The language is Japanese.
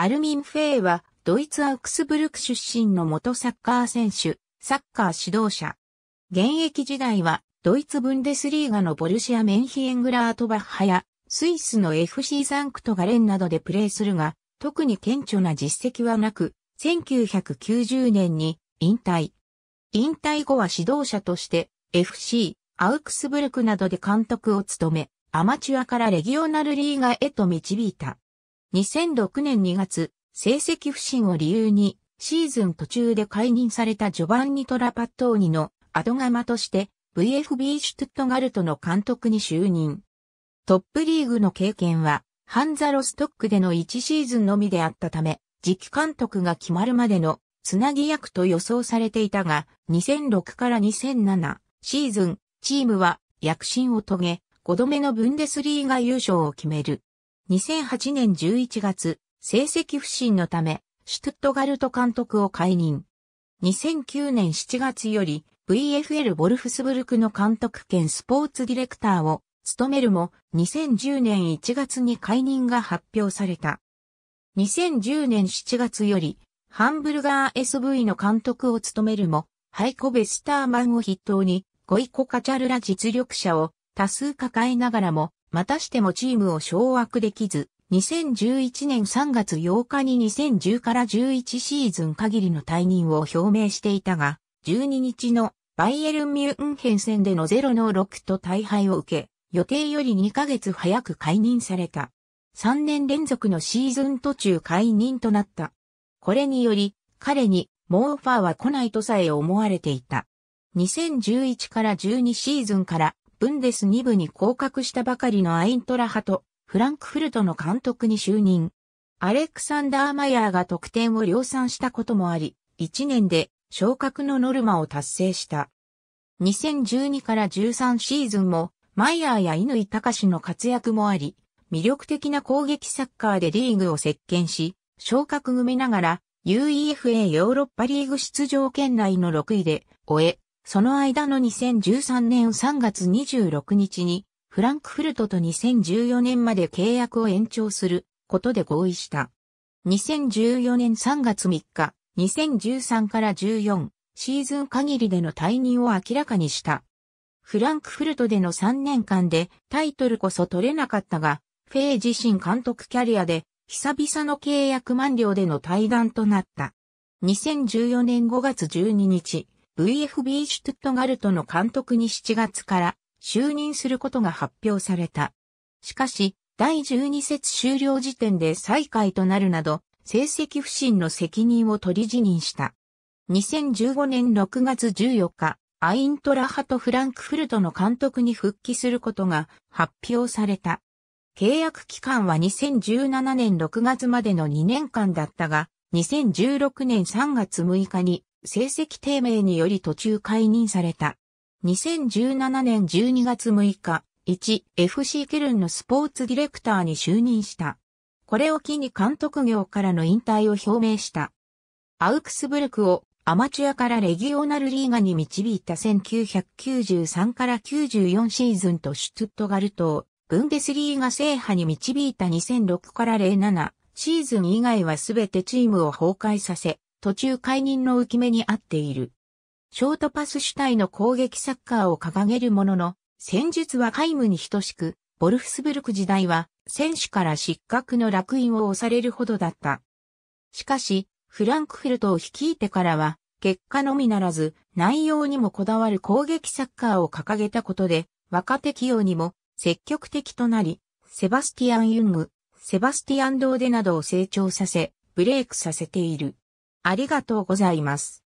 アルミン・フェーは、ドイツ・アウクスブルク出身の元サッカー選手、サッカー指導者。現役時代は、ドイツ・ブンデスリーガのボルシア・メンヒエングラートバッハや、スイスの FC ザンクトガレンなどでプレーするが、特に顕著な実績はなく、1990年に引退。引退後は指導者として FC アウクスブルクなどで監督を務め、アマチュアからレギオナルリーガへと導いた。2006年2月、成績不振を理由に、シーズン途中で解任されたジョバンニ・トラパットーニの後釜として VFB シュトゥットガルトの監督に就任。トップリーグの経験は、ハンザ・ロストックでの1シーズンのみであったため、次期監督が決まるまでのつなぎ役と予想されていたが、2006から2007シーズン、チームは躍進を遂げ、5度目のブンデスリーガ優勝を決める。2008年11月、成績不振のため、シュトゥットガルト監督を解任。2009年7月より VFL ボルフスブルクの監督兼スポーツディレクターを務めるも2010年1月に解任が発表された。2010年7月よりハンブルガー SV の監督を務めるもハイコ・ベスターマンを筆頭にゴイコカチャルラ実力者を多数抱えながらもまたしてもチームを掌握できず、2011年3月8日に2010から11シーズン限りの退任を表明していたが、12日のバイエルン・ミュンヘン戦での0の6と大敗を受け、予定より2ヶ月早く解任された。3年連続のシーズン途中解任となった。これにより、彼にもうオファーは来ないとさえ思われていた。2011から12シーズンからブンデス2部に降格したばかりのアイントラハとフランクフルトの監督に就任。アレクサンダー・マイヤーが得点を量産したこともあり、1年で昇格のノルマを達成した。2012から13シーズンも、マイヤーや井隆の活躍もあり、魅力的な攻撃サッカーでリーグを席巻し、昇格組ながら UEFA ヨーロッパリーグ出場圏内の6位で終え、その間の2013年3月26日に、フランクフルトと2014年まで契約を延長することで合意した。2014年3月3日、2013から14シーズン限りでの退任を明らかにした。フランクフルトでの3年間でタイトルこそ取れなかったが、フェイ自身監督キャリアで久々の契約満了での退団となった。2014年5月12日、VFB シュトゥットガルトの監督に7月から就任することが発表された。しかし、第12節終了時点で再開となるなど、成績不振の責任を取り辞任した。2015年6月14日、アイントラハとフランクフルトの監督に復帰することが発表された。契約期間は2017年6月までの2年間だったが、2016年3月6日に成績低迷により途中解任された。2017年12月6日、1FC ケルンのスポーツディレクターに就任した。これを機に監督業からの引退を表明した。アウクスブルクをアマチュアからレギオナルリーガに導いた1993から94シーズンとシュトゥットガルトをブンデスリーガ制覇に導いた2006から07シーズン以外はすべてチームを崩壊させ、途中解任の浮き目にあっている。ショートパス主体の攻撃サッカーを掲げるものの、戦術は皆無に等しく、ボルフスブルク時代は選手から失格の落印を押されるほどだった。しかし、フランクフルトを率いてからは、結果のみならず、内容にもこだわる攻撃サッカーを掲げたことで、若手起用にも積極的となり、セバスティアン・ユング、セバスティアン・ドーデなどを成長させ、ブレイクさせている。ありがとうございます。